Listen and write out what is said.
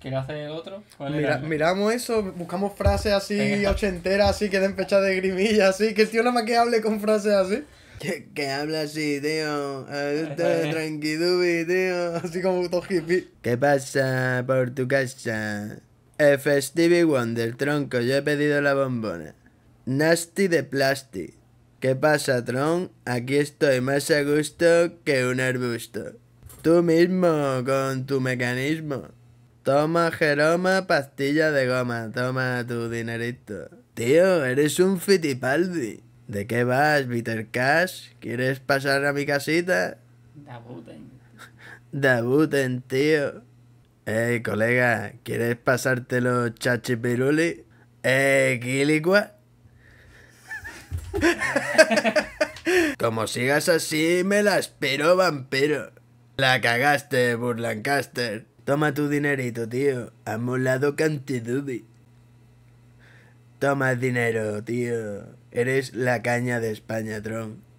¿Quiere hacer el otro? miramos eso, buscamos frases así ochenteras, así que den fecha de grimilla, así que el tío nada más que hable con frases así. Que, que habla así, tío. Tranquidubi, tío. Así como todo hippie. ¿Qué pasa por tu casa? F. Stevie del tronco, yo he pedido la bombona. Nasty de Plasti. ¿Qué pasa, Tron? Aquí estoy más a gusto que un arbusto. Tú mismo con tu mecanismo. Toma Jeroma, pastilla de goma, toma tu dinerito. Tío, eres un fitipaldi. ¿De qué vas, Peter Cash? ¿Quieres pasar a mi casita? Dabuten. Dabuten, tío. Ey, colega, ¿quieres pasártelo chachipiruli? Eh, Kiliqua. Como sigas así, me la espero, vampiro. La cagaste, Burlancaster. Toma tu dinerito, tío. Ha molado cantidad. Toma el dinero, tío. Eres la caña de España, Tron.